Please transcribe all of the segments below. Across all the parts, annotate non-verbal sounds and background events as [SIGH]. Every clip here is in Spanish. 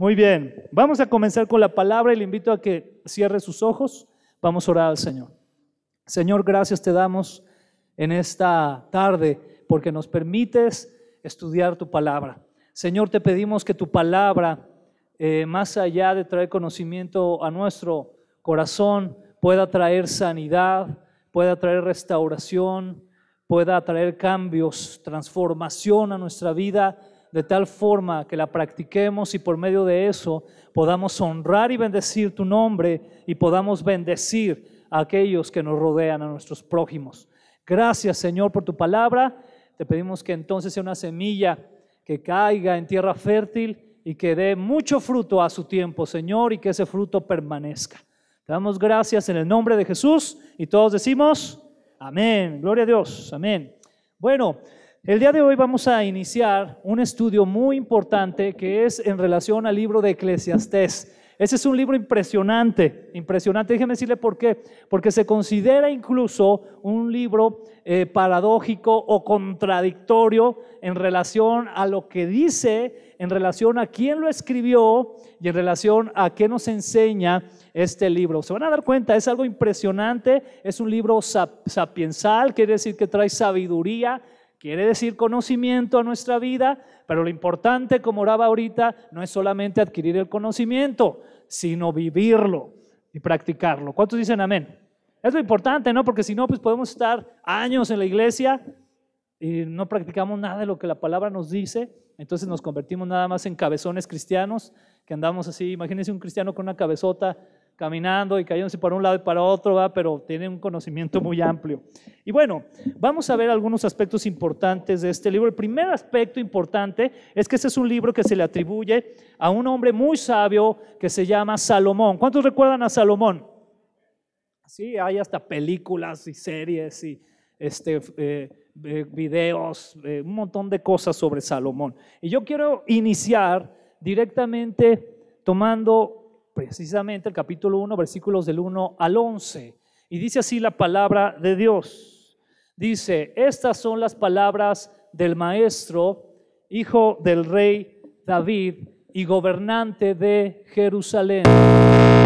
Muy bien, vamos a comenzar con la palabra y le invito a que cierre sus ojos. Vamos a orar al Señor. Señor, gracias te damos en esta tarde porque nos permites estudiar tu palabra. Señor, te pedimos que tu palabra, eh, más allá de traer conocimiento a nuestro corazón, pueda traer sanidad, pueda traer restauración, pueda traer cambios, transformación a nuestra vida de tal forma que la practiquemos y por medio de eso podamos honrar y bendecir tu nombre y podamos bendecir a aquellos que nos rodean, a nuestros prójimos. Gracias Señor por tu palabra. Te pedimos que entonces sea una semilla que caiga en tierra fértil y que dé mucho fruto a su tiempo, Señor, y que ese fruto permanezca. Te damos gracias en el nombre de Jesús y todos decimos, amén, gloria a Dios, amén. Bueno. El día de hoy vamos a iniciar un estudio muy importante que es en relación al libro de Eclesiastés. Ese es un libro impresionante, impresionante. Déjenme decirle por qué. Porque se considera incluso un libro eh, paradójico o contradictorio en relación a lo que dice, en relación a quién lo escribió y en relación a qué nos enseña este libro. Se van a dar cuenta, es algo impresionante. Es un libro sapiensal, quiere decir que trae sabiduría Quiere decir conocimiento a nuestra vida, pero lo importante, como oraba ahorita, no es solamente adquirir el conocimiento, sino vivirlo y practicarlo. ¿Cuántos dicen amén? Es lo importante, ¿no? Porque si no, pues podemos estar años en la iglesia y no practicamos nada de lo que la palabra nos dice, entonces nos convertimos nada más en cabezones cristianos, que andamos así, imagínense un cristiano con una cabezota caminando y cayéndose para un lado y para otro, ¿va? pero tiene un conocimiento muy amplio. Y bueno, vamos a ver algunos aspectos importantes de este libro. El primer aspecto importante es que este es un libro que se le atribuye a un hombre muy sabio que se llama Salomón. ¿Cuántos recuerdan a Salomón? Sí, hay hasta películas y series y este, eh, videos, eh, un montón de cosas sobre Salomón. Y yo quiero iniciar directamente tomando precisamente el capítulo 1, versículos del 1 al 11. Y dice así la palabra de Dios. Dice, estas son las palabras del maestro, hijo del rey David y gobernante de Jerusalén.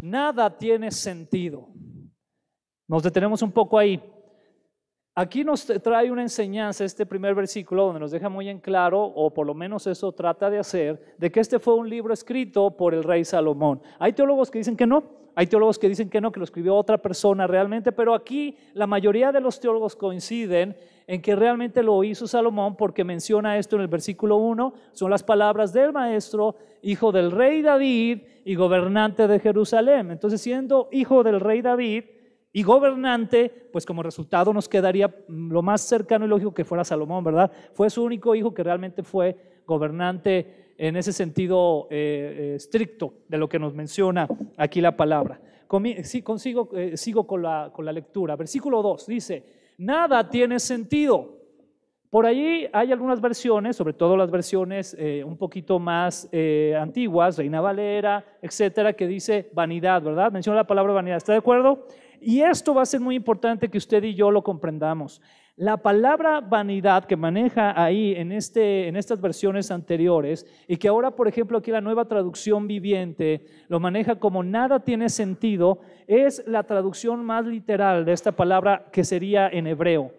Nada tiene sentido. Nos detenemos un poco ahí. Aquí nos trae una enseñanza este primer versículo donde nos deja muy en claro, o por lo menos eso trata de hacer, de que este fue un libro escrito por el rey Salomón. Hay teólogos que dicen que no, hay teólogos que dicen que no, que lo escribió otra persona realmente, pero aquí la mayoría de los teólogos coinciden en que realmente lo hizo Salomón porque menciona esto en el versículo 1, son las palabras del maestro, hijo del rey David y gobernante de Jerusalén. Entonces siendo hijo del rey David, y gobernante, pues como resultado nos quedaría mm, lo más cercano y lógico que fuera Salomón, ¿verdad? Fue su único hijo que realmente fue gobernante en ese sentido eh, eh, estricto de lo que nos menciona aquí la palabra. sí, consigo, eh, sigo con la, con la lectura. Versículo 2 dice, nada tiene sentido. Por allí hay algunas versiones, sobre todo las versiones un poquito más antiguas, Reina Valera, etcétera, que dice vanidad, ¿verdad? Menciona la palabra vanidad. ¿Está de acuerdo? Y esto va a ser muy importante que usted y yo lo comprendamos. La palabra vanidad que maneja ahí en, este, en estas versiones anteriores y que ahora, por ejemplo, aquí la nueva traducción viviente lo maneja como nada tiene sentido, es la traducción más literal de esta palabra que sería en hebreo.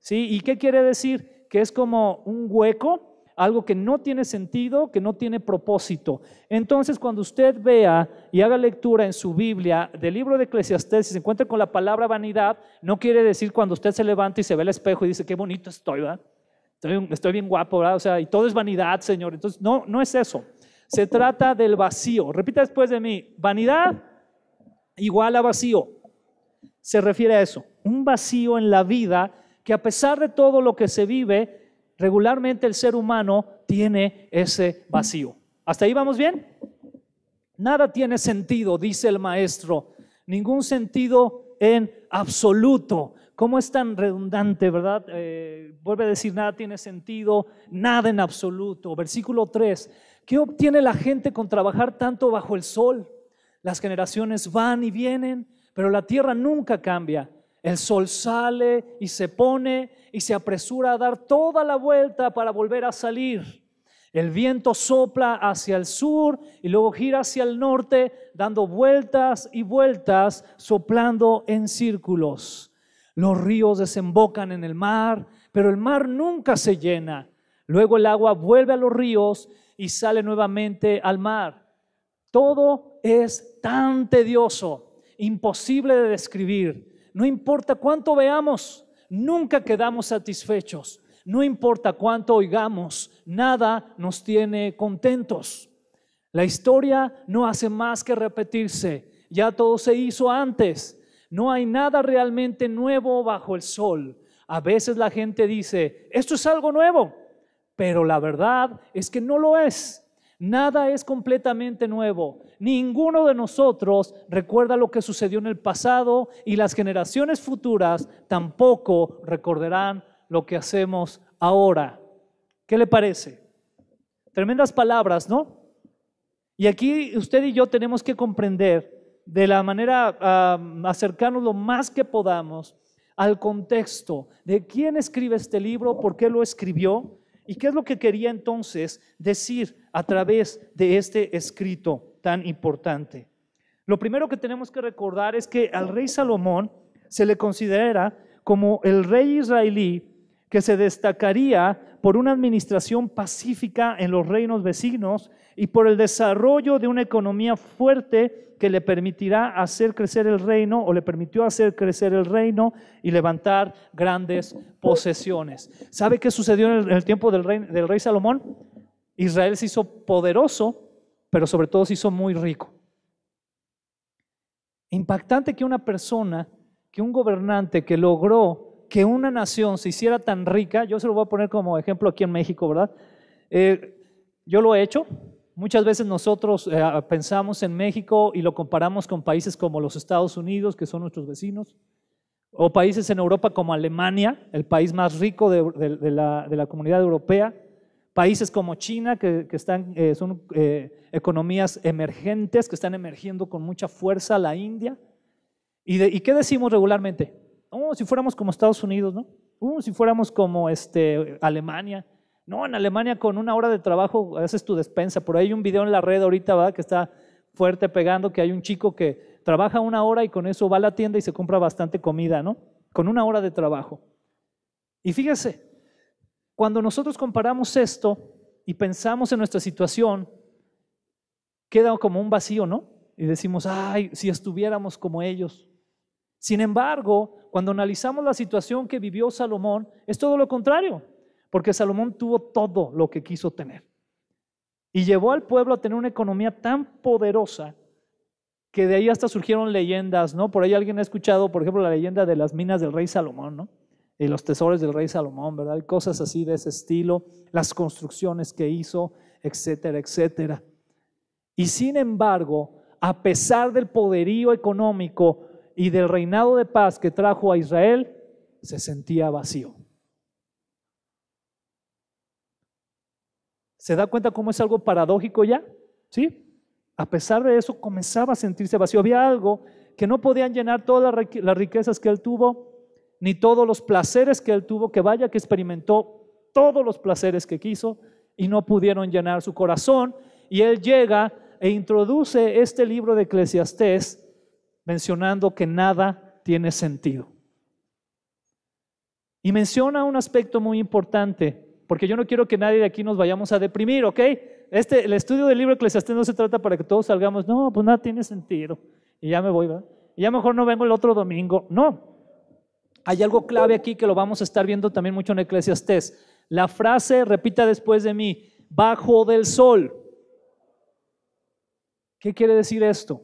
¿Sí? ¿Y qué quiere decir? Que es como un hueco algo que no tiene sentido, que no tiene propósito. Entonces, cuando usted vea y haga lectura en su Biblia del libro de Eclesiastés, y se encuentra con la palabra vanidad, no quiere decir cuando usted se levanta y se ve al espejo y dice, qué bonito estoy, ¿verdad? Estoy, estoy bien guapo, ¿verdad? O sea, y todo es vanidad, Señor. Entonces, no, no es eso. Se trata del vacío. Repita después de mí, vanidad igual a vacío. Se refiere a eso, un vacío en la vida que a pesar de todo lo que se vive, Regularmente el ser humano tiene ese vacío. ¿Hasta ahí vamos bien? Nada tiene sentido, dice el maestro. Ningún sentido en absoluto. ¿Cómo es tan redundante, verdad? Eh, vuelve a decir, nada tiene sentido, nada en absoluto. Versículo 3. ¿Qué obtiene la gente con trabajar tanto bajo el sol? Las generaciones van y vienen, pero la tierra nunca cambia. El sol sale y se pone y se apresura a dar toda la vuelta para volver a salir. El viento sopla hacia el sur y luego gira hacia el norte, dando vueltas y vueltas, soplando en círculos. Los ríos desembocan en el mar, pero el mar nunca se llena. Luego el agua vuelve a los ríos y sale nuevamente al mar. Todo es tan tedioso, imposible de describir. No importa cuánto veamos, nunca quedamos satisfechos. No importa cuánto oigamos, nada nos tiene contentos. La historia no hace más que repetirse. Ya todo se hizo antes. No hay nada realmente nuevo bajo el sol. A veces la gente dice, esto es algo nuevo, pero la verdad es que no lo es. Nada es completamente nuevo. Ninguno de nosotros recuerda lo que sucedió en el pasado y las generaciones futuras tampoco recordarán lo que hacemos ahora. ¿Qué le parece? Tremendas palabras, ¿no? Y aquí usted y yo tenemos que comprender de la manera acercarnos lo más que podamos al contexto de quién escribe este libro, por qué lo escribió, ¿Y qué es lo que quería entonces decir a través de este escrito tan importante? Lo primero que tenemos que recordar es que al rey Salomón se le considera como el rey israelí que se destacaría por una administración pacífica en los reinos vecinos y por el desarrollo de una economía fuerte que le permitirá hacer crecer el reino o le permitió hacer crecer el reino y levantar grandes posesiones. ¿Sabe qué sucedió en el, tiempo del rey, del rey Salomón? Israel se hizo poderoso, pero sobre todo se hizo muy rico. Impactante que una persona, que un gobernante que logró que una nación se hiciera tan rica, yo se lo voy a poner como ejemplo aquí en México, ¿verdad? Eh, yo lo he hecho. Muchas veces nosotros eh, pensamos en México y lo comparamos con países como los Estados Unidos, que son nuestros vecinos, o países en Europa como Alemania, el país más rico de, la, comunidad europea, países como China, que, están, eh, son economías emergentes, que están emergiendo con mucha fuerza, la India. ¿Y, ¿Y qué decimos regularmente? oh, si fuéramos como Estados Unidos, ¿no? Uh, si fuéramos como este, Alemania. No, en Alemania con una hora de trabajo haces tu despensa. Por ahí hay un video en la red ahorita, ¿verdad? Que está fuerte pegando, que hay un chico que trabaja una hora y con eso va a la tienda y se compra bastante comida, ¿no? Con una hora de trabajo. Y fíjese, cuando nosotros comparamos esto y pensamos en nuestra situación, queda como un vacío, ¿no? Y decimos, ay, si estuviéramos como ellos. Sin embargo, cuando analizamos la situación que vivió Salomón, es todo lo contrario, porque Salomón tuvo todo lo que quiso tener. Y llevó al pueblo a tener una economía tan poderosa que de ahí hasta surgieron leyendas, ¿no? Por ahí alguien ha escuchado, por ejemplo, la leyenda de las minas del rey Salomón, ¿no? Y los tesoros del rey Salomón, ¿verdad? cosas así de ese estilo, las construcciones que hizo, etcétera, etcétera. Y sin embargo, a pesar del poderío económico, y del reinado de paz que trajo a Israel, se sentía vacío. ¿Se da cuenta cómo es algo paradójico ya? ¿Sí? A pesar de eso, comenzaba a sentirse vacío. Había algo que no podían llenar todas las riquezas que él tuvo, ni todos los placeres que él tuvo, que vaya que experimentó todos los placeres que quiso y no pudieron llenar su corazón. Y él llega e introduce este libro de Eclesiastés mencionando que nada tiene sentido. Y menciona un aspecto muy importante, porque yo no quiero que nadie de aquí nos vayamos a deprimir, ¿ok? Este, el estudio del libro Eclesiastés no se trata para que todos salgamos, no, pues nada tiene sentido, y ya me voy, ¿verdad? Y ya mejor no vengo el otro domingo. No, hay algo clave aquí que lo vamos a estar viendo también mucho en Eclesiastés. La frase, repita después de mí, bajo del sol. ¿Qué quiere decir esto?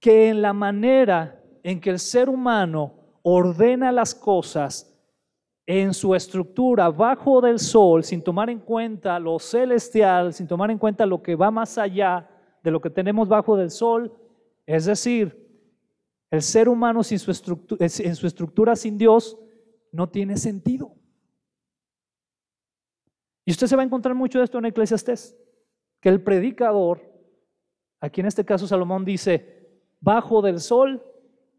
que en la manera en que el ser humano ordena las cosas en su estructura bajo del sol, sin tomar en cuenta lo celestial, sin tomar en cuenta lo que va más allá de lo que tenemos bajo del sol, es decir, el ser humano sin en su estructura sin Dios no tiene sentido. Y usted se va a encontrar mucho de esto en Eclesiastés, que el predicador, aquí en este caso Salomón dice, bajo del sol,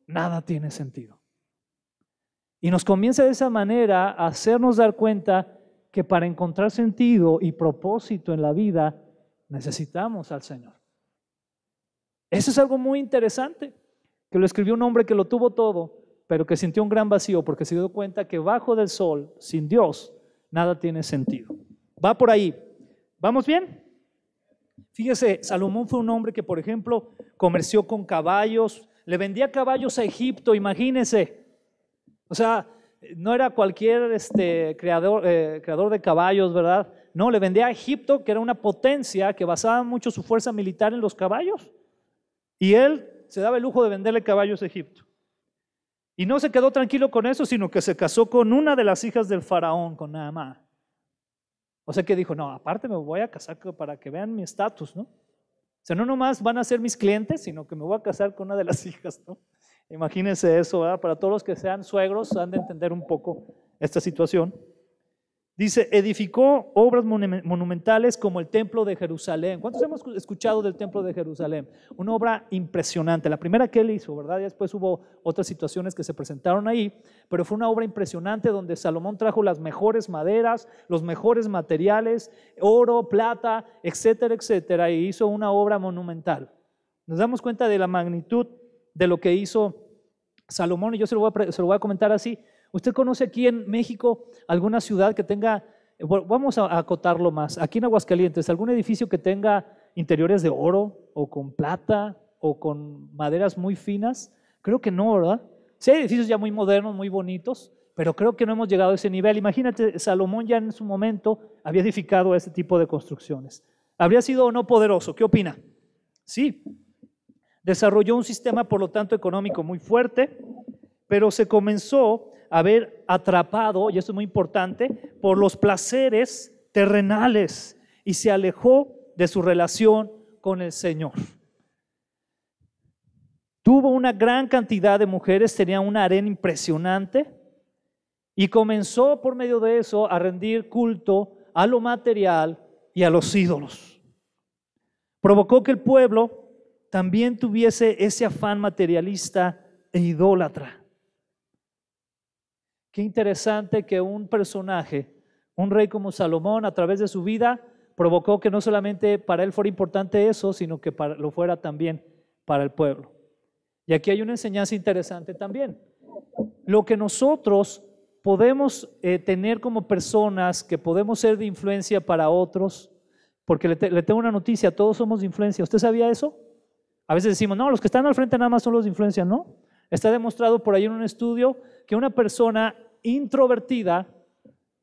nada tiene sentido. Y nos comienza de esa manera a hacernos dar cuenta que para encontrar sentido y propósito en la vida necesitamos al Señor. Eso es algo muy interesante, que lo escribió un hombre que lo tuvo todo, pero que sintió un gran vacío porque se dio cuenta que bajo del sol, sin Dios, nada tiene sentido. Va por ahí. ¿Vamos bien? Fíjese, Salomón fue un hombre que, por ejemplo, comerció con caballos, le vendía caballos a Egipto, imagínese. O sea, no era cualquier este, creador, eh, creador de caballos, ¿verdad? No, le vendía a Egipto, que era una potencia que basaba mucho su fuerza militar en los caballos. Y él se daba el lujo de venderle caballos a Egipto. Y no se quedó tranquilo con eso, sino que se casó con una de las hijas del faraón, con Naamá. O sea que dijo, no, aparte me voy a casar para que vean mi estatus, ¿no? O sea, no nomás van a ser mis clientes, sino que me voy a casar con una de las [LAUGHS] hijas, ¿no? Imagínense eso, ¿verdad? Para todos los que sean suegros han de entender un poco esta situación. Dice, edificó obras monumentales como el Templo de Jerusalén. ¿Cuántos hemos escuchado del Templo de Jerusalén? Una obra impresionante. La primera que él hizo, ¿verdad? Y después hubo otras situaciones que se presentaron ahí, pero fue una obra impresionante donde Salomón trajo las mejores maderas, los mejores materiales, oro, plata, etcétera, etcétera, y hizo una obra monumental. Nos damos cuenta de la magnitud de lo que hizo Salomón, y yo se lo voy a, se lo voy a comentar así, ¿Usted conoce aquí en México alguna ciudad que tenga, vamos a acotarlo más, aquí en Aguascalientes, algún edificio que tenga interiores de oro o con plata o con maderas muy finas? Creo que no, ¿verdad? Sí, hay edificios ya muy modernos, muy bonitos, pero creo que no hemos llegado a ese nivel. Imagínate, Salomón ya en su momento había edificado ese tipo de construcciones. ¿Habría sido o no poderoso? ¿Qué opina? Sí. Desarrolló un sistema, por lo tanto, económico muy fuerte, pero se comenzó haber atrapado, y esto es muy importante, por los placeres terrenales y se alejó de su relación con el Señor. Tuvo una gran cantidad de mujeres, tenía una arena impresionante y comenzó por medio de eso a rendir culto a lo material y a los ídolos. Provocó que el pueblo también tuviese ese afán materialista e idólatra. Qué interesante que un personaje, un rey como Salomón, a través de su vida, provocó que no solamente para él fuera importante eso, sino que lo fuera también para el pueblo. Y aquí hay una enseñanza interesante también. Lo que nosotros podemos eh, tener como personas, que podemos ser de influencia para otros, porque le, le tengo una noticia, todos somos de influencia. ¿Usted sabía eso? A veces decimos, no, los que están al frente nada más son los de influencia, ¿no? Está demostrado por ahí en un estudio que una persona introvertida,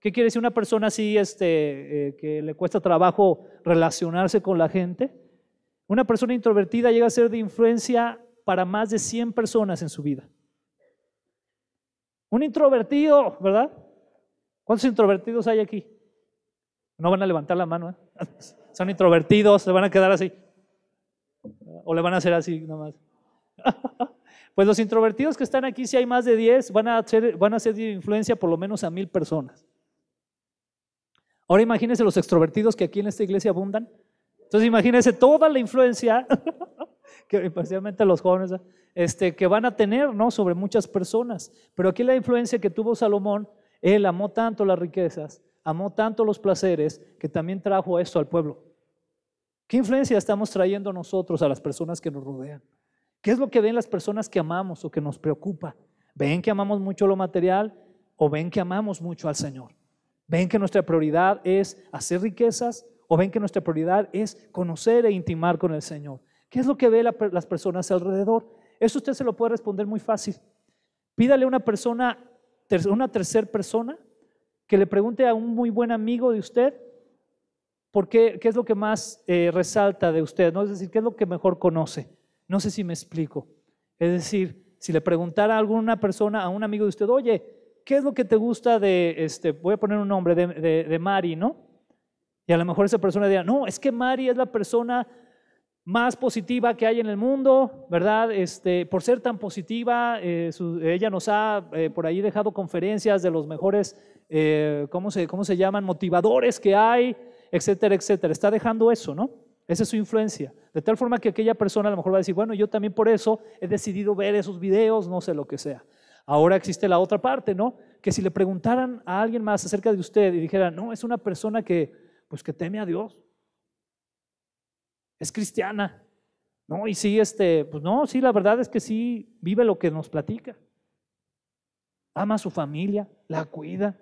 ¿qué quiere decir una persona así este, eh, que le cuesta trabajo relacionarse con la gente? Una persona introvertida llega a ser de influencia para más de 100 personas en su vida. Un introvertido, ¿verdad? ¿Cuántos introvertidos hay aquí? No van a levantar la mano, ¿eh? [LAUGHS] Son introvertidos, se van a quedar así. O le van a hacer así nomás. [LAUGHS] Pues los introvertidos que están aquí, si hay más de 10, van a ser, van a de influencia por lo menos a mil personas. Ahora imagínense los extrovertidos que aquí en esta iglesia abundan. Entonces imagínense toda la influencia, [LAUGHS] que, especialmente los jóvenes, este, que van a tener ¿no? sobre muchas personas. Pero aquí la influencia que tuvo Salomón, él amó tanto las riquezas, amó tanto los placeres, que también trajo esto al pueblo. ¿Qué influencia estamos trayendo nosotros a las personas que nos rodean? ¿Qué es lo que ven las personas que amamos o que nos preocupa? ¿Ven que amamos mucho lo material o ven que amamos mucho al Señor? ¿Ven que nuestra prioridad es hacer riquezas o ven que nuestra prioridad es conocer e intimar con el Señor? ¿Qué es lo que ven las personas alrededor? Eso usted se lo puede responder muy fácil. Pídale a una persona, una tercera persona, que le pregunte a un muy buen amigo de usted por qué, es lo que más eh, resalta de usted, ¿no? Es decir, qué es lo que mejor conoce. No sé si me explico. Es decir, si le preguntara a alguna persona, a un amigo de usted, oye, ¿qué es lo que te gusta de, este, voy a poner un nombre, de, de, Mari, ¿no? Y a lo mejor esa persona diría, no, es que Mari es la persona más positiva que hay en el mundo, ¿verdad? Este, por ser tan positiva, eh, ella nos ha eh, por ahí dejado conferencias de los mejores, eh, ¿cómo, se, ¿cómo se llaman? Motivadores que hay, etcétera, etcétera. Está dejando eso, ¿no? Esa es su influencia. De tal forma que aquella persona a lo mejor va a decir, bueno, yo también por eso he decidido ver esos videos, no sé lo que sea. Ahora existe la otra parte, ¿no? Que si le preguntaran a alguien más acerca de usted y dijera no, es una persona que, pues que teme a Dios. Es cristiana. No, y sí, este, pues no, sí, la verdad es que sí vive lo que nos platica. Ama a su familia, la cuida.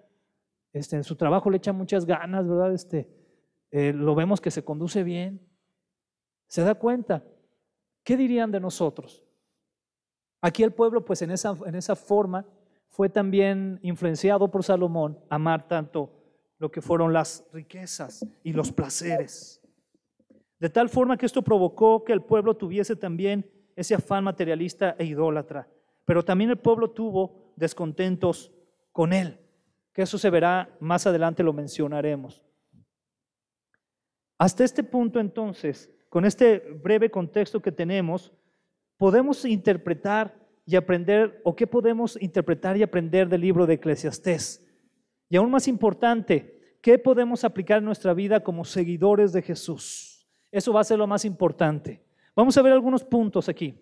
Este, en su trabajo le echa muchas ganas, ¿verdad? Este, eh, lo vemos que se conduce bien. ¿Se da cuenta? ¿Qué dirían de nosotros? Aquí el pueblo, pues en esa, en esa forma, fue también influenciado por Salomón a amar tanto lo que fueron las riquezas y los placeres. De tal forma que esto provocó que el pueblo tuviese también ese afán materialista e idólatra. Pero también el pueblo tuvo descontentos con él, que eso se verá más adelante, lo mencionaremos. Hasta este punto entonces, con este breve contexto que tenemos, podemos interpretar y aprender, o qué podemos interpretar y aprender del libro de Eclesiastés. Y aún más importante, ¿qué podemos aplicar en nuestra vida como seguidores de Jesús? Eso va a ser lo más importante. Vamos a ver algunos puntos aquí.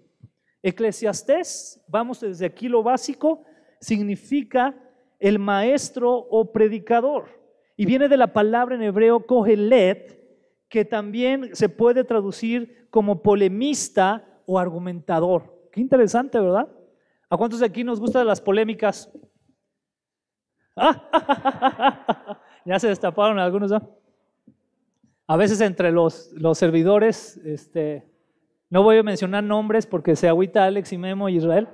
Eclesiastés, vamos desde aquí lo básico, significa el maestro o predicador. Y viene de la palabra en hebreo kohelet, que también se puede traducir como polemista o argumentador. Qué interesante, ¿verdad? ¿A cuántos de aquí nos gustan las polémicas? [LAUGHS] ya se destaparon algunos, A veces entre los, los servidores, este, no voy a mencionar nombres porque se agüita Alex y Memo y Israel,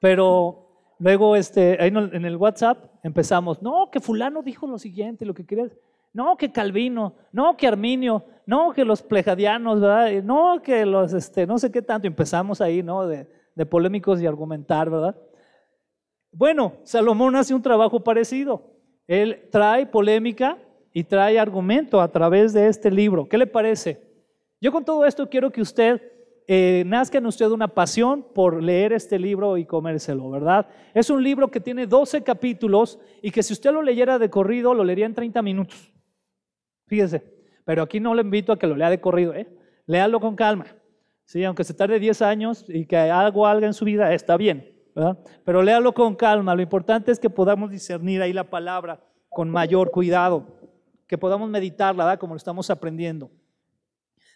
pero luego este, ahí en el WhatsApp empezamos, no, que fulano dijo lo siguiente, lo que querías no que Calvino, no que Arminio, no que los plejadianos, ¿verdad? No que los, este, no sé qué tanto, empezamos ahí, ¿no? De, polémicos y argumentar, ¿verdad? Bueno, Salomón hace un trabajo parecido. Él trae polémica y trae argumento a través de este libro. ¿Qué le parece? Yo con todo esto quiero que usted eh, nazca en usted una pasión por leer este libro y comérselo, ¿verdad? Es un libro que tiene 12 capítulos y que si usted lo leyera de corrido, lo leería en 30 minutos fíjense, pero aquí no le invito a que lo lea de corrido, ¿eh? léalo con calma. Sí, aunque se tarde 10 años y que algo algo en su vida, está bien, ¿verdad? Pero léalo con calma. Lo importante es que podamos discernir ahí la palabra con mayor cuidado, que podamos meditarla, ¿verdad? Como lo estamos aprendiendo.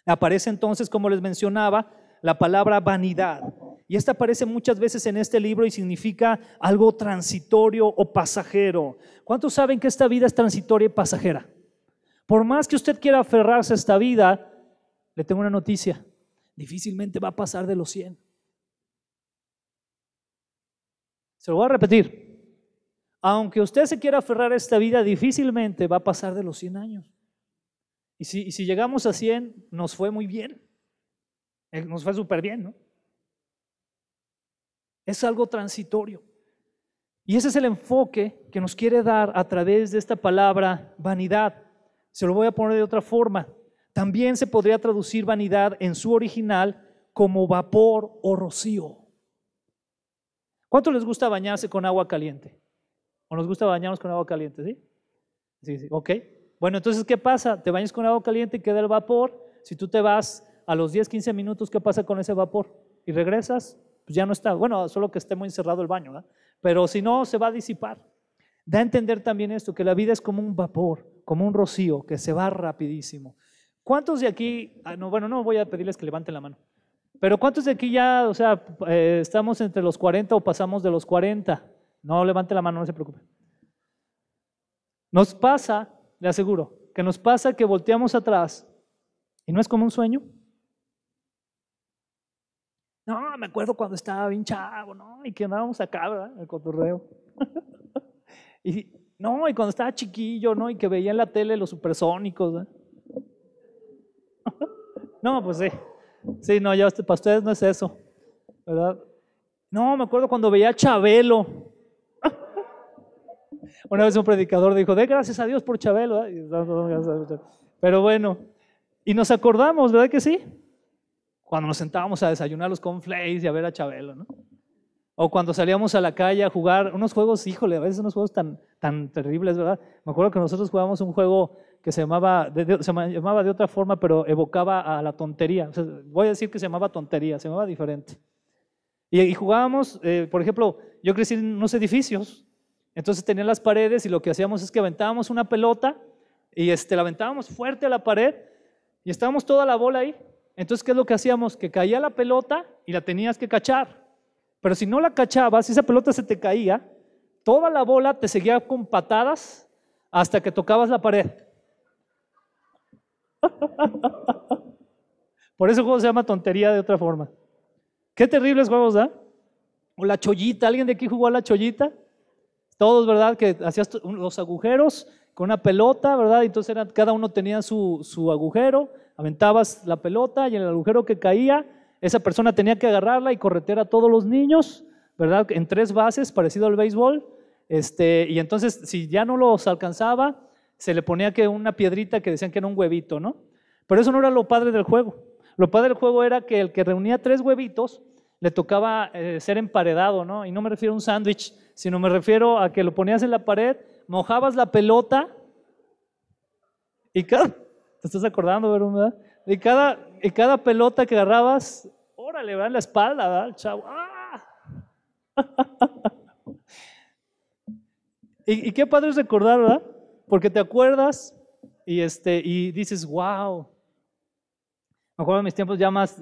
Aparece entonces, como les mencionaba, la palabra vanidad. Y esta aparece muchas veces en este libro y significa algo transitorio o pasajero. ¿Cuántos saben que esta vida es transitoria y pasajera? Por más que usted quiera aferrarse a esta vida, le tengo una noticia. Difícilmente va a pasar de los 100. Se lo voy a repetir. Aunque usted se quiera aferrar a esta vida, difícilmente va a pasar de los 100 años. Y si, llegamos a 100, nos fue muy bien. Eh, nos fue súper bien, ¿no? Es algo transitorio. Y ese es el enfoque que nos quiere dar a través de esta palabra vanidad. Se lo voy a poner de otra forma. También se podría traducir vanidad en su original como vapor o rocío. ¿Cuánto les gusta bañarse con agua caliente? ¿O nos gusta bañarnos con agua caliente? ¿Sí? Sí, sí, ok. Bueno, entonces, ¿qué pasa? Te bañas con agua caliente y queda el vapor. Si tú te vas a los 10, 15 minutos, ¿qué pasa con ese vapor? Y regresas, pues ya no está. Bueno, solo que esté muy encerrado el baño, ¿verdad? Pero si no, se va a disipar. Da a entender también esto, que la vida es como un vapor como un rocío que se va rapidísimo. ¿Cuántos de aquí, ah, no, bueno, no voy a pedirles que levanten la mano, pero ¿cuántos de aquí ya, o sea, eh, estamos entre los 40 o pasamos de los 40? No levante la mano, no se preocupe. Nos pasa, le aseguro, que nos pasa que volteamos atrás y no es como un sueño. No, me acuerdo cuando estaba bien chavo, ¿no? Y que andábamos acá, ¿verdad? El cotorreo. [LAUGHS] y no, y cuando estaba chiquillo, ¿no? Y que veía en la tele los supersónicos. ¿no? ¿eh? [LAUGHS] no, pues sí. Sí, no, ya para ustedes no es eso, ¿verdad? No, me acuerdo cuando veía a Chabelo. [LAUGHS] Una vez un predicador dijo, dé gracias a Dios por Chabelo. ¿eh? Pero bueno, y nos acordamos, ¿verdad que sí? Cuando nos sentábamos a desayunar los conflays y a ver a Chabelo, ¿no? O cuando salíamos a la calle a jugar unos juegos, híjole, a veces unos juegos tan, tan terribles, ¿verdad? Me acuerdo que nosotros jugábamos un juego que se llamaba de, se llamaba de otra forma, pero evocaba a la tontería. voy a decir que se llamaba tontería, se llamaba diferente. Y, jugábamos, eh, por ejemplo, yo crecí en unos edificios, entonces tenían las paredes y lo que hacíamos es que aventábamos una pelota y este, la aventábamos fuerte a la pared y estábamos toda la bola ahí. Entonces, ¿qué es lo que hacíamos? Que caía la pelota y la tenías que cachar. Pero si no la cachabas, esa pelota se te caía, toda la bola te seguía con patadas hasta que tocabas la pared. [LAUGHS] Por eso el juego se llama tontería de otra forma. Qué terribles juegos da. O la chollita, ¿alguien de aquí jugó a la chollita? Todos, ¿verdad? Que hacías los agujeros con una pelota, ¿verdad? Entonces era, cada uno tenía su, su agujero, aventabas la pelota y en el agujero que caía esa persona tenía que agarrarla y corretear a todos los niños, ¿verdad? En tres bases, parecido al béisbol. Este, y entonces, si ya no los alcanzaba, se le ponía que una piedrita que decían que era un huevito, ¿no? Pero eso no era lo padre del juego. Lo padre del juego era que el que reunía tres huevitos le tocaba eh, ser emparedado, ¿no? Y no me refiero a un sándwich, sino me refiero a que lo ponías en la pared, mojabas la pelota y cada, te estás acordando, ¿verdad? De cada, y cada pelota que agarrabas le dan la espalda al chavo. Ah. [LAUGHS] y, qué padre es recordar, Porque te acuerdas y, este, y dices, wow. Me acuerdo de mis tiempos ya más,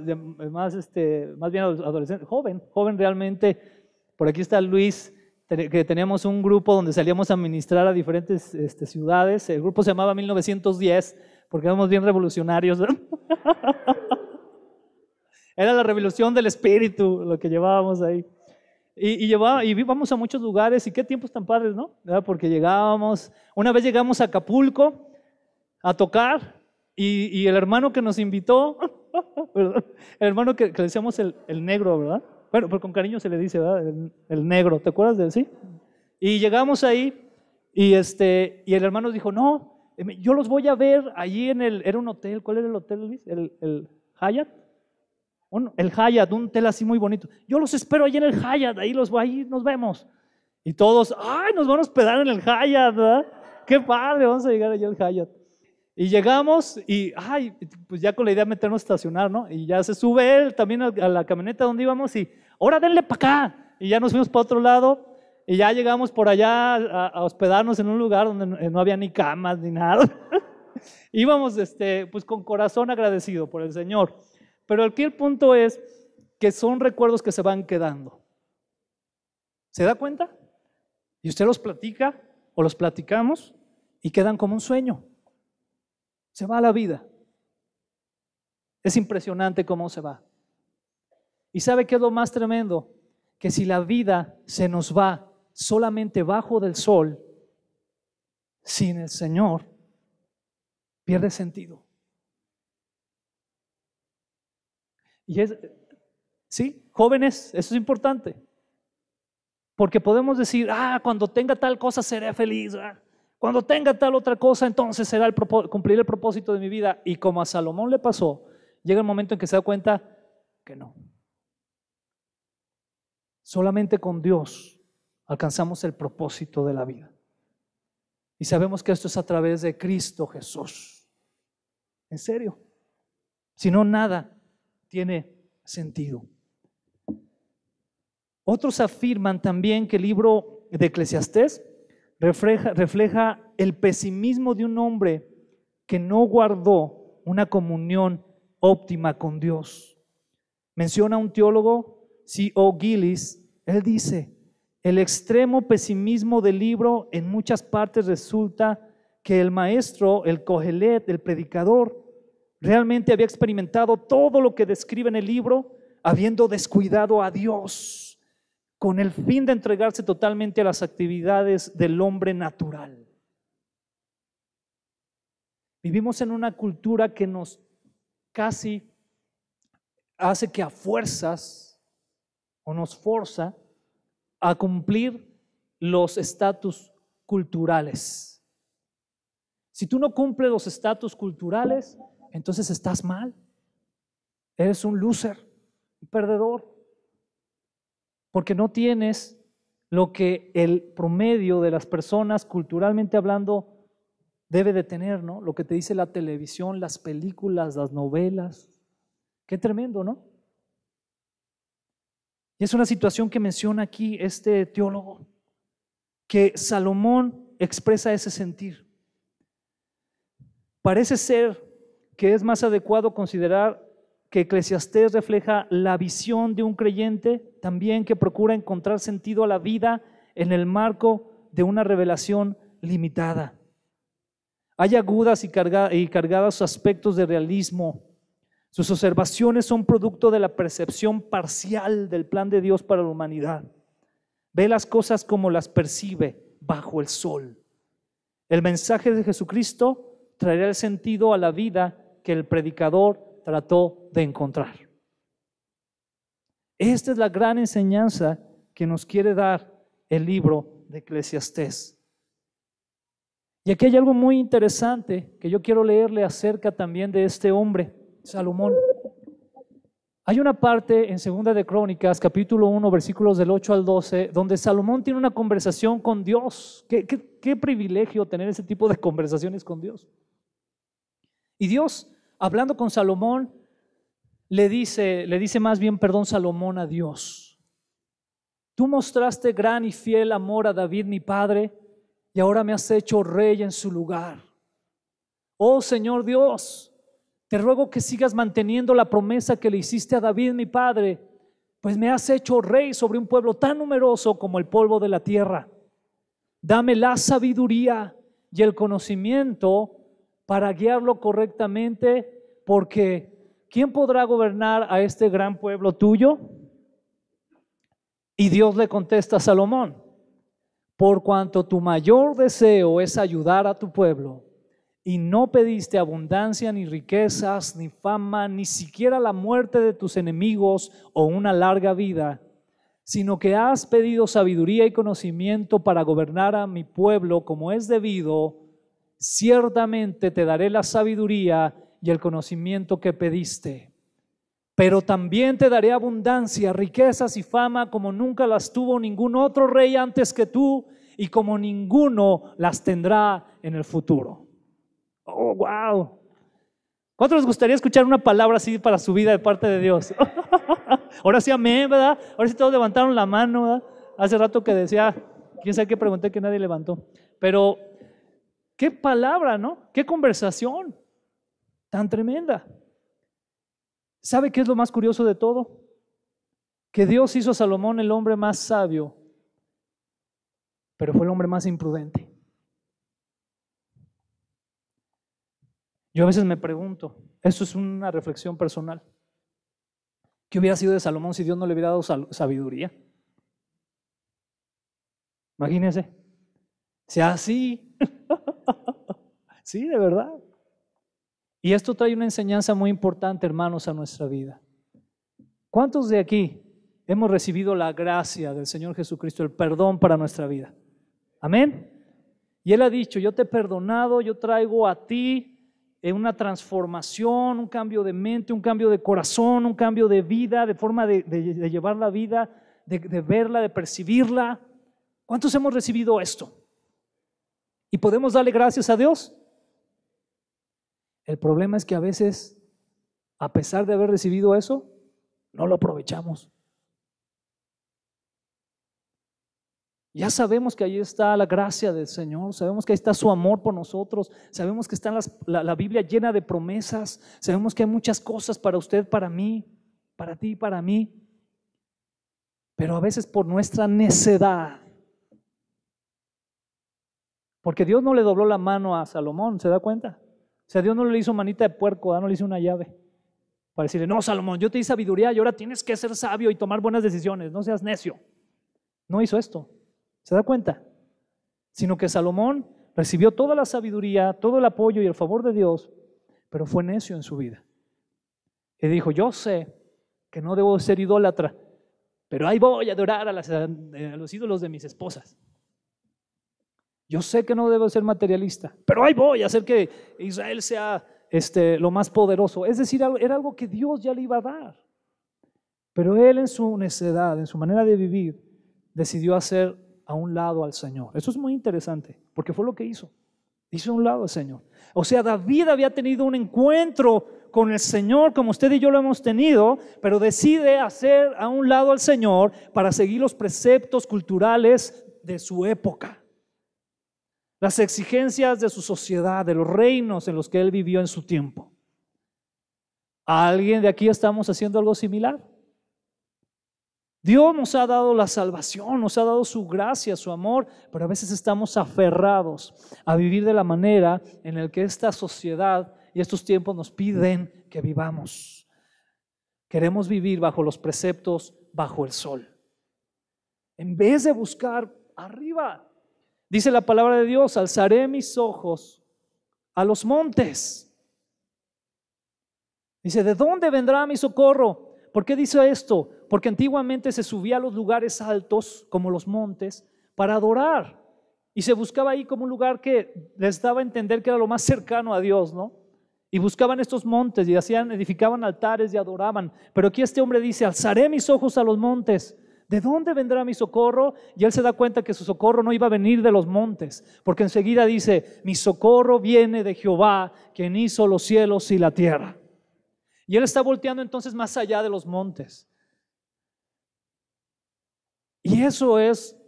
más, este, más bien adolescente, joven, joven realmente. Por aquí está Luis, que teníamos un grupo donde salíamos a ministrar a diferentes este, ciudades. El grupo se llamaba 1910, porque éramos bien revolucionarios. [LAUGHS] Era la revolución del Espíritu lo que llevábamos ahí. Y, y, llevaba, y íbamos a muchos lugares y qué tiempos tan padres, ¿no? Porque llegábamos, una vez llegamos a Acapulco a tocar y, y el hermano que nos invitó, [LAUGHS] el hermano que, le decíamos el, el, negro, ¿verdad? Bueno, pero con cariño se le dice, ¿verdad? El, negro, ¿te acuerdas de él? Sí. Y llegamos ahí y, este, y el hermano dijo, no, em, yo los voy a ver allí en el, era un hotel, ¿cuál era el hotel, Luis? El, el Hyatt el Hyatt, un hotel así muy bonito. Yo los espero ahí en el Hyatt, ahí, los, ahí nos vemos. Y todos, ay, nos van a hospedar en el Hyatt, Qué padre, vamos a llegar allá al Hyatt. Y llegamos y, ay, pues ya con la idea de meternos a estacionar, ¿no? Y ya se sube él también a la camioneta donde íbamos y, ahora denle para acá. Y ya nos fuimos para otro lado y ya llegamos por allá a, hospedarnos en un lugar donde no eh, había ni camas ni nada. [LAUGHS] íbamos, este, pues con corazón agradecido por el Señor. Pero aquí el punto es que son recuerdos que se van quedando. ¿Se da cuenta? Y usted los platica o los platicamos y quedan como un sueño. Se va a la vida. Es impresionante cómo se va. ¿Y sabe qué es lo más tremendo? Que si la vida se nos va solamente bajo del sol, sin el Señor, pierde sentido. Y es, sí, jóvenes, eso es importante. Porque podemos decir, ah, cuando tenga tal cosa seré feliz. Ah, cuando tenga tal otra cosa, entonces será el cumplir el propósito de mi vida. Y como a Salomón le pasó, llega el momento en que se da cuenta que no. Solamente con Dios alcanzamos el propósito de la vida. Y sabemos que esto es a través de Cristo Jesús. En serio. Si no, nada tiene sentido. Otros afirman también que el libro de Eclesiastés refleja, refleja el pesimismo de un hombre que no guardó una comunión óptima con Dios. Menciona un teólogo, C.O. Gillis, él dice, el extremo pesimismo del libro en muchas partes resulta que el maestro, el cogelet, el predicador, Realmente había experimentado todo lo que describe en el libro, habiendo descuidado a Dios, con el fin de entregarse totalmente a las actividades del hombre natural. Vivimos en una cultura que nos casi hace que a fuerzas o nos forza a cumplir los estatus culturales. Si tú no cumples los estatus culturales, entonces estás mal. Eres un loser, un perdedor, porque no tienes lo que el promedio de las personas, culturalmente hablando, debe de tener, ¿no? Lo que te dice la televisión, las películas, las novelas. Qué tremendo, ¿no? Y es una situación que menciona aquí este teólogo, que Salomón expresa ese sentir. Parece ser que es más adecuado considerar que Eclesiastés refleja la visión de un creyente, también que procura encontrar sentido a la vida en el marco de una revelación limitada. Hay agudas y, cargadas y cargadas aspectos de realismo. Sus observaciones son producto de la percepción parcial del plan de Dios para la humanidad. Ve las cosas como las percibe bajo el sol. El mensaje de Jesucristo traerá el sentido a la vida que el predicador trató de encontrar. Esta es la gran enseñanza que nos quiere dar el libro de Eclesiastés. Y aquí hay algo muy interesante que yo quiero leerle acerca también de este hombre, Salomón. Hay una parte en Segunda de Crónicas, capítulo 1, versículos del 8 al 12, donde Salomón tiene una conversación con Dios. Qué, qué privilegio tener ese tipo de conversaciones con Dios. Y Dios hablando con Salomón, le dice, le dice más bien, perdón, Salomón a Dios. Tú mostraste gran y fiel amor a David, mi padre, y ahora me has hecho rey en su lugar. Oh Señor Dios, te ruego que sigas manteniendo la promesa que le hiciste a David, mi padre, pues me has hecho rey sobre un pueblo tan numeroso como el polvo de la tierra. Dame la sabiduría y el conocimiento para guiarlo correctamente, porque ¿quién podrá gobernar a este gran pueblo tuyo? Y Dios le contesta a Salomón, por cuanto tu mayor deseo es ayudar a tu pueblo, y no pediste abundancia ni riquezas, ni fama, ni siquiera la muerte de tus enemigos o una larga vida, sino que has pedido sabiduría y conocimiento para gobernar a mi pueblo como es debido, ciertamente te daré la sabiduría y el conocimiento que pediste, pero también te daré abundancia, riquezas y fama como nunca las tuvo ningún otro rey antes que tú y como ninguno las tendrá en el futuro. Oh, wow. ¿Cuántos les gustaría escuchar una palabra así para su vida de parte de Dios? [LAUGHS] Ahora sí, amén, ¿verdad? Ahora sí todos levantaron la mano, ¿verdad? Hace rato que decía, quién sabe qué pregunté que nadie levantó. Pero Qué palabra, ¿no? Qué conversación tan tremenda. ¿Sabe qué es lo más curioso de todo? Que Dios hizo a Salomón el hombre más sabio, pero fue el hombre más imprudente. Yo a veces me pregunto, esto es una reflexión personal, ¿qué hubiera sido de Salomón si Dios no le hubiera dado sabiduría? Imagínense, sea así, [LAUGHS] Sí, de verdad. Y esto trae una enseñanza muy importante, hermanos, a nuestra vida. ¿Cuántos de aquí hemos recibido la gracia del Señor Jesucristo, el perdón para nuestra vida? Amén. Y Él ha dicho, yo te he perdonado, yo traigo a ti eh, una transformación, un cambio de mente, un cambio de corazón, un cambio de vida, de forma de, llevar la vida, de, de verla, de percibirla. ¿Cuántos hemos recibido esto? ¿Y podemos darle gracias a Dios? El problema es que a veces, a pesar de haber recibido eso, no lo aprovechamos. Ya sabemos que ahí está la gracia del Señor, sabemos que ahí está su amor por nosotros, sabemos que está la, la, Biblia llena de promesas, sabemos que hay muchas cosas para usted, para mí, para ti, para mí. Pero a veces por nuestra necedad, porque Dios no le dobló la mano a Salomón, ¿se da cuenta? sea, Dios no le hizo manita de puerco, no le hizo una llave para decirle, no, Salomón, yo te di sabiduría y ahora tienes que ser sabio y tomar buenas decisiones, no seas necio. No hizo esto, ¿se da cuenta? Sino que Salomón recibió toda la sabiduría, todo el apoyo y el favor de Dios, pero fue necio en su vida. Y dijo, yo sé que no debo ser idólatra, pero ahí voy a adorar a los ídolos de mis esposas. Yo sé que no debo ser materialista, pero ahí voy a hacer que Israel sea este, lo más poderoso. Es decir, era algo que Dios ya le iba a dar. Pero él en su necedad, en su manera de vivir, decidió hacer a un lado al Señor. Eso es muy interesante, porque fue lo que hizo. Hizo a un lado al Señor. O sea, David había tenido un encuentro con el Señor, como usted y yo lo hemos tenido, pero decide hacer a un lado al Señor para seguir los preceptos culturales de su época las exigencias de su sociedad, de los reinos en los que él vivió en su tiempo. ¿A alguien de aquí estamos haciendo algo similar? Dios nos ha dado la salvación, nos ha dado su gracia, su amor, pero a veces estamos aferrados a vivir de la manera en la que esta sociedad y estos tiempos nos piden que vivamos. Queremos vivir bajo los preceptos, bajo el sol. En vez de buscar arriba, Dice la palabra de Dios, alzaré mis ojos a los montes. Dice, ¿de dónde vendrá mi socorro? ¿Por qué dice esto? Porque antiguamente se subía a los lugares altos, como los montes, para adorar. Y se buscaba ahí como un lugar que les daba a entender que era lo más cercano a Dios, ¿no? Y buscaban estos montes y hacían, edificaban altares y adoraban. Pero aquí este hombre dice, alzaré mis ojos a los montes. ¿De dónde vendrá mi socorro? Y él se da cuenta que su socorro no iba a venir de los montes, porque enseguida dice, mi socorro viene de Jehová, quien hizo los cielos y la tierra. Y él está volteando entonces más allá de los montes. Y eso es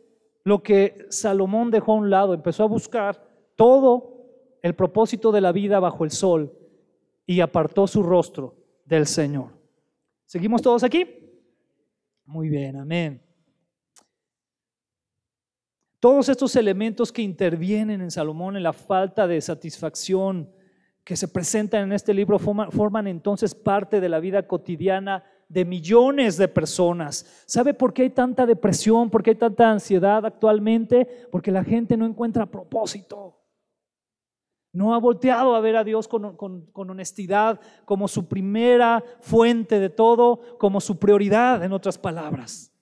lo que Salomón dejó a un lado, empezó a buscar todo el propósito de la vida bajo el sol y apartó su rostro del Señor. ¿Seguimos todos aquí? Muy bien, amén. Todos estos elementos que intervienen en Salomón, en la falta de satisfacción que se presentan en este libro, forman, forman entonces parte de la vida cotidiana de millones de personas. ¿Sabe por qué hay tanta depresión, por qué hay tanta ansiedad actualmente? Porque la gente no encuentra propósito. No ha volteado a ver a Dios con, honestidad como su primera fuente de todo, como su prioridad, en otras palabras.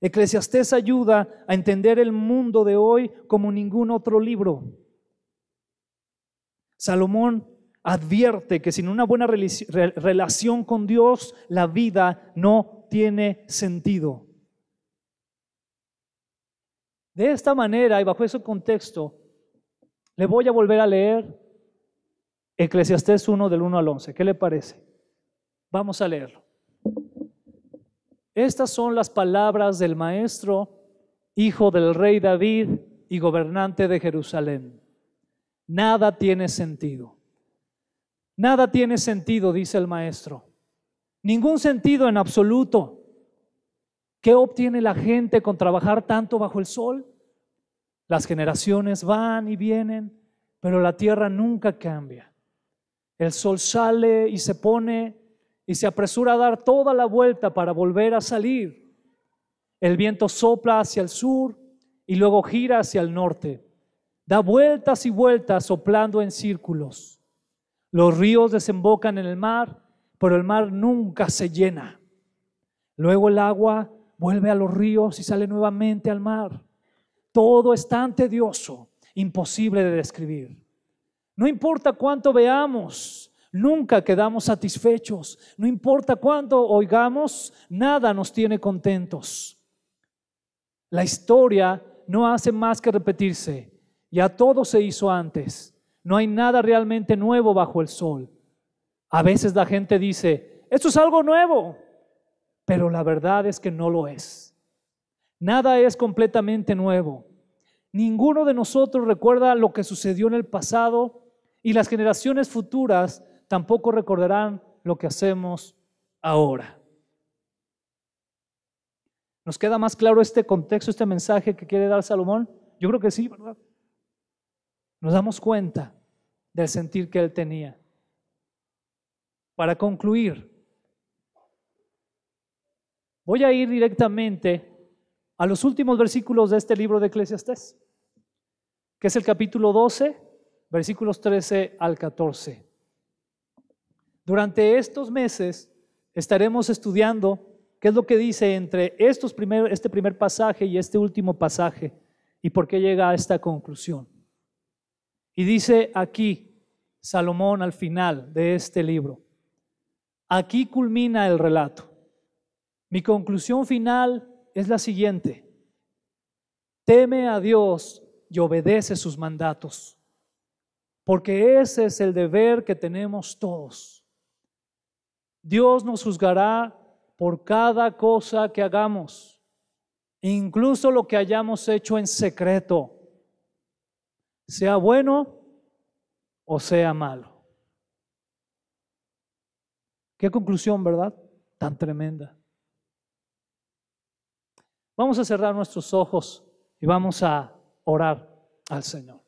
Eclesiastés ayuda a entender el mundo de hoy como ningún otro libro. Salomón advierte que sin una buena relación con Dios, la vida no tiene sentido. De esta manera y bajo ese contexto, le voy a volver a leer Eclesiastés 1 del 1 al 11. ¿Qué le parece? Vamos a leerlo. Estas son las palabras del maestro, hijo del rey David y gobernante de Jerusalén. Nada tiene sentido. Nada tiene sentido, dice el maestro. Ningún sentido en absoluto. ¿Qué obtiene la gente con trabajar tanto bajo el sol? Las generaciones van y vienen, pero la tierra nunca cambia. El sol sale y se pone y se apresura a dar toda la vuelta para volver a salir. El viento sopla hacia el sur y luego gira hacia el norte. Da vueltas y vueltas soplando en círculos. Los ríos desembocan en el mar, pero el mar nunca se llena. Luego el agua vuelve a los ríos y sale nuevamente al mar. Todo es tan tedioso, imposible de describir. No importa cuánto veamos, nunca quedamos satisfechos. No importa cuánto oigamos, nada nos tiene contentos. La historia no hace más que repetirse. Ya todo se hizo antes. No hay nada realmente nuevo bajo el sol. A veces la gente dice, esto es algo nuevo, pero la verdad es que no lo es. Nada es completamente nuevo. Ninguno de nosotros recuerda lo que sucedió en el pasado y las generaciones futuras tampoco recordarán lo que hacemos ahora. ¿Nos queda más claro este contexto, este mensaje que quiere dar Salomón? Yo creo que sí, ¿verdad? Nos damos cuenta del sentir que él tenía. Para concluir, voy a ir directamente a los últimos versículos de este libro de Eclesiastés, que es el capítulo 12, versículos 13 al 14. Durante estos meses estaremos estudiando qué es lo que dice entre estos este primer pasaje y este último pasaje y por qué llega a esta conclusión. Y dice aquí Salomón al final de este libro, aquí culmina el relato. Mi conclusión final es la siguiente. Teme a Dios y obedece sus mandatos, porque ese es el deber que tenemos todos. Dios nos juzgará por cada cosa que hagamos, incluso lo que hayamos hecho en secreto, sea bueno o sea malo. Qué conclusión, ¿verdad? Tan tremenda. Vamos a cerrar nuestros ojos y vamos a orar al Señor.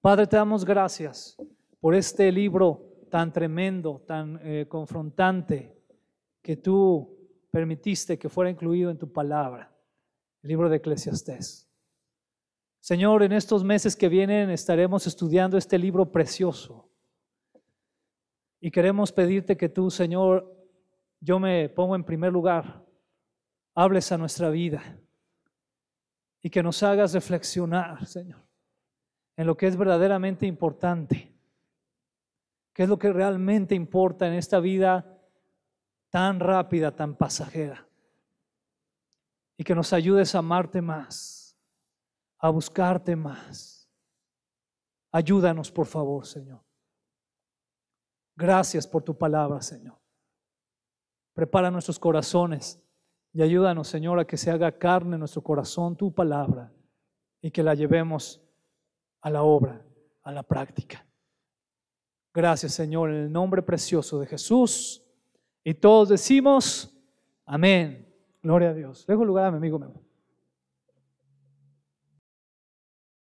Padre, te damos gracias por este libro tan tremendo, tan eh, confrontante, que tú permitiste que fuera incluido en tu palabra, el libro de Eclesiastés. Señor, en estos meses que vienen estaremos estudiando este libro precioso. Y queremos pedirte que tú, Señor, yo me pongo en primer lugar hables a nuestra vida y que nos hagas reflexionar, Señor, en lo que es verdaderamente importante, qué es lo que realmente importa en esta vida tan rápida, tan pasajera, y que nos ayudes a amarte más, a buscarte más. Ayúdanos, por favor, Señor. Gracias por tu palabra, Señor. Prepara nuestros corazones y ayúdanos, Señor, a que se haga carne en nuestro corazón tu palabra y que la llevemos a la obra, a la práctica. Gracias, Señor, en el nombre precioso de Jesús. Y todos decimos, amén. Gloria a Dios. Dejo lugar a mi amigo.